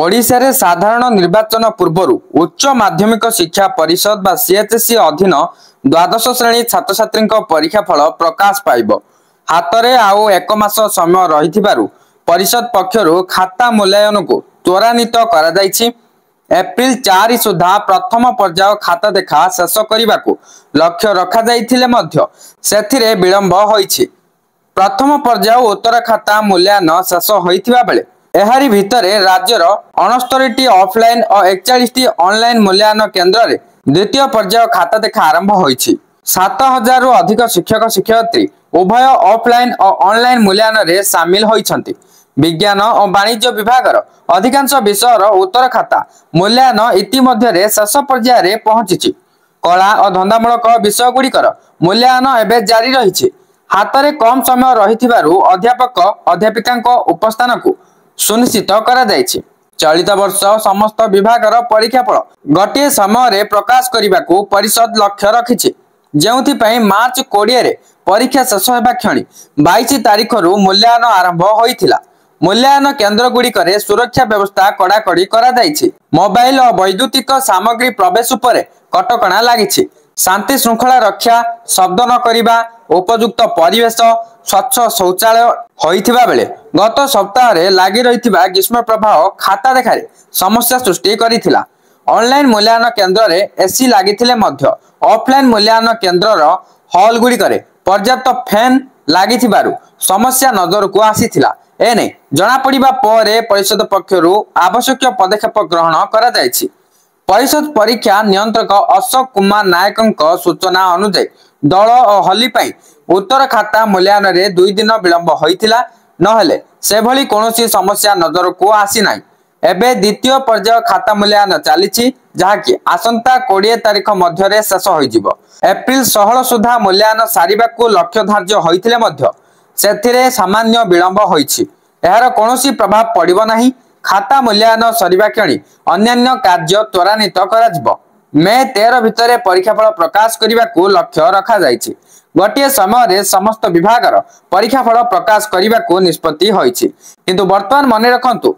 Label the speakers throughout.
Speaker 1: ଓଡ଼ିଶାରେ ସାଧାରଣ ନିର୍ବାଚନ ପୂର୍ବରୁ ଉଚ୍ଚ ମାଧ୍ୟମିକ ଶିକ୍ଷା ପରିଷଦ ବା ସିଏଚ୍ଏସ୍ସି e ଅଧୀନ ଦ୍ୱାଦଶ ଶ୍ରେଣୀ ଛାତ୍ରଛାତ୍ରୀଙ୍କ ପରୀକ୍ଷା ଫଳ ପ୍ରକାଶ ପାଇବ ହାତରେ ଆଉ ଏକ ମାସ ସମୟ ରହିଥିବାରୁ ପରିଷଦ ପକ୍ଷରୁ ଖାତା ମୂଲ୍ୟାୟନକୁ ତ୍ୱରାନ୍ୱିତ କରାଯାଇଛି ଏପ୍ରିଲ ଚାରି ସୁଦ୍ଧା ପ୍ରଥମ ପର୍ଯ୍ୟାୟ ଖାତା ଦେଖା ଶେଷ କରିବାକୁ ଲକ୍ଷ୍ୟ ରଖାଯାଇଥିଲେ ମଧ୍ୟ ସେଥିରେ ବିଳମ୍ବ ହୋଇଛି ପ୍ରଥମ ପର୍ଯ୍ୟାୟ ଉତ୍ତର ଖାତା ମୂଲ୍ୟାୟନ ଶେଷ ହୋଇଥିବା ବେଳେ ଏହାରି ଭିତରେ ରାଜ୍ୟର ଅଣସ୍ତରୀଟି ଅଫ୍ଲାଇନ୍ ଓ ଏକଚାଳିଶଟି ଅନ୍ଲାଇନ୍ ମୂଲ୍ୟାୟନ କେନ୍ଦ୍ରରେ ଦ୍ୱିତୀୟ ପର୍ଯ୍ୟାୟ ଖାତା ଦେଖା ଆରମ୍ଭ ହୋଇଛି ସାତ ହଜାରରୁ ଅଧିକ ଶିକ୍ଷକ ଶିକ୍ଷୟତ୍ରୀ ଉଭୟ ଅଫ୍ଲାଇନ୍ ଓ ଅନ୍ଲାଇନ୍ ମୂଲ୍ୟାୟନରେ ସାମିଲ ହୋଇଛନ୍ତି ବିଜ୍ଞାନ ଓ ବାଣିଜ୍ୟ ବିଭାଗର ଅଧିକାଂଶ ବିଷୟର ଉତ୍ତର ଖାତା ମୂଲ୍ୟାୟନ ଇତିମଧ୍ୟରେ ଶେଷ ପର୍ଯ୍ୟାୟରେ ପହଞ୍ଚିଛି କଳା ଓ ଧନ୍ଦାମୂଳକ ବିଷୟଗୁଡ଼ିକର ମୂଲ୍ୟାୟନ ଏବେ ଜାରି ରହିଛି ହାତରେ କମ୍ ସମୟ ରହିଥିବାରୁ ଅଧ୍ୟାପକ ଅଧ୍ୟାପିକାଙ୍କ ଉପସ୍ଥାନକୁ ସୁନିଶ୍ଚିତ କରାଯାଇଛି ଚଳିତ ବର୍ଷ ସମସ୍ତ ବିଭାଗର ପରୀକ୍ଷାଫଳ ଗୋଟିଏ ସମୟରେ ପ୍ରକାଶ କରିବାକୁ ପରିଷଦ ଲକ୍ଷ୍ୟ ରଖିଛି ଯେଉଁଥିପାଇଁ ମାର୍ଚ୍ଚ କୋଡ଼ିଏରେ ପରୀକ୍ଷା ଶେଷ ହେବା କ୍ଷଣି ବାଇଶ ତାରିଖରୁ ମୂଲ୍ୟାୟନ ଆରମ୍ଭ ହୋଇଥିଲା ମୂଲ୍ୟାୟନ କେନ୍ଦ୍ର ଗୁଡ଼ିକରେ ସୁରକ୍ଷା ବ୍ୟବସ୍ଥା କଡ଼ାକଡ଼ି କରାଯାଇଛି ମୋବାଇଲ ଓ ବୈଦ୍ୟୁତିକ ସାମଗ୍ରୀ ପ୍ରବେଶ ଉପରେ କଟକଣା ଲାଗିଛି ଶାନ୍ତି ଶୃଙ୍ଖଳା ରକ୍ଷା ଶବ୍ଦ ନ କରିବା ଉପଯୁକ୍ତ ପରିବେଶ ସ୍ୱଚ୍ଛ ଶୌଚାଳୟ ହୋଇଥିବା ବେଳେ ଗତ ସପ୍ତାହରେ ଲାଗି ରହିଥିବା ଗ୍ରୀଷ୍ମ ପ୍ରବାହ ଖାତା ଦେଖାରେ ସମସ୍ୟା ସୃଷ୍ଟି କରିଥିଲା ଅନଲାଇନ୍ ମୂଲ୍ୟାୟନ କେନ୍ଦ୍ରରେ ଏସି ଲାଗିଥିଲେ ମଧ୍ୟ ଅଫଲାଇନ୍ ମୂଲ୍ୟାୟନ କେନ୍ଦ୍ରର ହଲ୍ ଗୁଡ଼ିକରେ ପର୍ଯ୍ୟାପ୍ତ ଫ୍ୟାନ୍ ଲାଗିଥିବାରୁ ସମସ୍ୟା ନଜରକୁ ଆସିଥିଲା ଏନେ ଜଣାପଡ଼ିବା ପରେ ପରିଷଦ ପକ୍ଷରୁ ଆବଶ୍ୟକୀୟ ପଦକ୍ଷେପ ଗ୍ରହଣ କରାଯାଇଛି ପରିଷଦ ପରୀକ୍ଷା ନିୟନ୍ତ୍ରକ ଅଶୋକ କୁମାର ନାୟକଙ୍କ ସୂଚନା ଅନୁଯାୟୀ ଦଳ ଓ ହୋଲି ପାଇଁ ଉତ୍ତର ଖାତା ମୂଲ୍ୟାୟନରେ ଦୁଇ ଦିନ ବିଳମ୍ବ ହୋଇଥିଲା ନହେଲେ ସେଭଳି କୌଣସି ସମସ୍ୟା ନଜରକୁ ଆସିନାହିଁ ଏବେ ଦ୍ୱିତୀୟ ପର୍ଯ୍ୟାୟ ଖାତା ମୂଲ୍ୟାୟନ ଚାଲିଛି ଯାହାକି ଆସନ୍ତା କୋଡ଼ିଏ ତାରିଖ ମଧ୍ୟରେ ଶେଷ ହୋଇଯିବ ଏପ୍ରିଲ ଷୋହଳ ସୁଦ୍ଧା ମୂଲ୍ୟାୟନ ସାରିବାକୁ ଲକ୍ଷ୍ୟ ଧାର୍ଯ୍ୟ ହୋଇଥିଲେ ମଧ୍ୟ ସେଥିରେ ସାମାନ୍ୟ ବିଳମ୍ବ ହୋଇଛି ଏହାର କୌଣସି ପ୍ରଭାବ ପଡ଼ିବ ନାହିଁ ଖାତା ମୂଲ୍ୟାୟନ ସରିବା କ୍ଷଣି ଅନ୍ୟାନ୍ୟ କାର୍ଯ୍ୟ ତ୍ୱରାନ୍ୱିତ କରାଯିବ ମେ ତେର ଭିତରେ ପରୀକ୍ଷାଫଳ ପ୍ରକାଶ କରିବାକୁ ଲକ୍ଷ୍ୟ ରଖାଯାଇଛି ଗୋଟିଏ ସମୟରେ ସମସ୍ତ ବିଭାଗର ପରୀକ୍ଷାଫଳ ପ୍ରକାଶ କରିବାକୁ ନିଷ୍ପତ୍ତି ହୋଇଛି କିନ୍ତୁ ବର୍ତ୍ତମାନ ମନେ ରଖନ୍ତୁ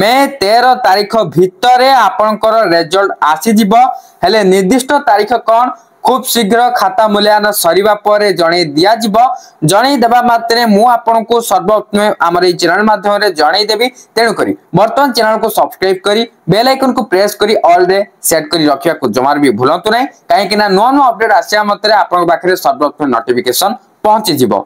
Speaker 1: ମେ ତେର ତାରିଖ ଭିତରେ ଆପଣଙ୍କର ରେଜଲ୍ଟ ଆସିଯିବ ହେଲେ ନିର୍ଦ୍ଦିଷ୍ଟ ତାରିଖ କ'ଣ ଖୁବ୍ ଶୀଘ୍ର ଖାତା ମୂଲ୍ୟାୟନ ସରିବା ପରେ ଜଣେଇ ଦିଆଯିବ ଜଣେଇ ଦେବା ମାତ୍ରେ ମୁଁ ଆପଣଙ୍କୁ ସର୍ବପ୍ରଥମେ ଆମର ଏଇ ଚ୍ୟାନେଲ ମାଧ୍ୟମରେ ଜଣେଇ ଦେବି ତେଣୁକରି ବର୍ତ୍ତମାନ ଚ୍ୟାନେଲକୁ ସବସ୍କ୍ରାଇବ କରି ବେଲ୍ ଆଇକନକୁ ପ୍ରେସ୍ କରି ଅଲ୍ରେ ସେଟ୍ କରି ରଖିବାକୁ ଜମାରୁ ବି ଭୁଲନ୍ତୁ ନାହିଁ କାହିଁକିନା ନୂଆ ନୂଆ ଅପଡେଟ୍ ଆସିବା ମାତ୍ରେ ଆପଣଙ୍କ ପାଖରେ ସର୍ବପ୍ରଥମେ ନୋଟିଫିକେସନ ପହଞ୍ଚିଯିବ